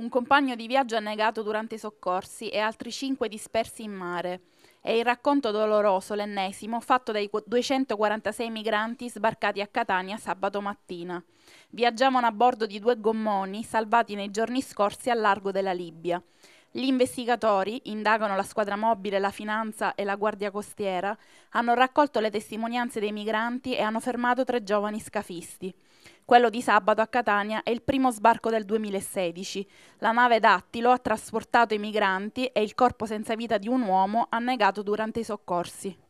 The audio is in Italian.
un compagno di viaggio annegato durante i soccorsi e altri cinque dispersi in mare. È il racconto doloroso, l'ennesimo, fatto dai 246 migranti sbarcati a Catania sabato mattina. Viaggiavano a bordo di due gommoni salvati nei giorni scorsi al largo della Libia. Gli investigatori indagano la squadra mobile, la finanza e la guardia costiera, hanno raccolto le testimonianze dei migranti e hanno fermato tre giovani scafisti. Quello di sabato a Catania è il primo sbarco del 2016. La nave Dattilo ha trasportato i migranti e il corpo senza vita di un uomo annegato durante i soccorsi.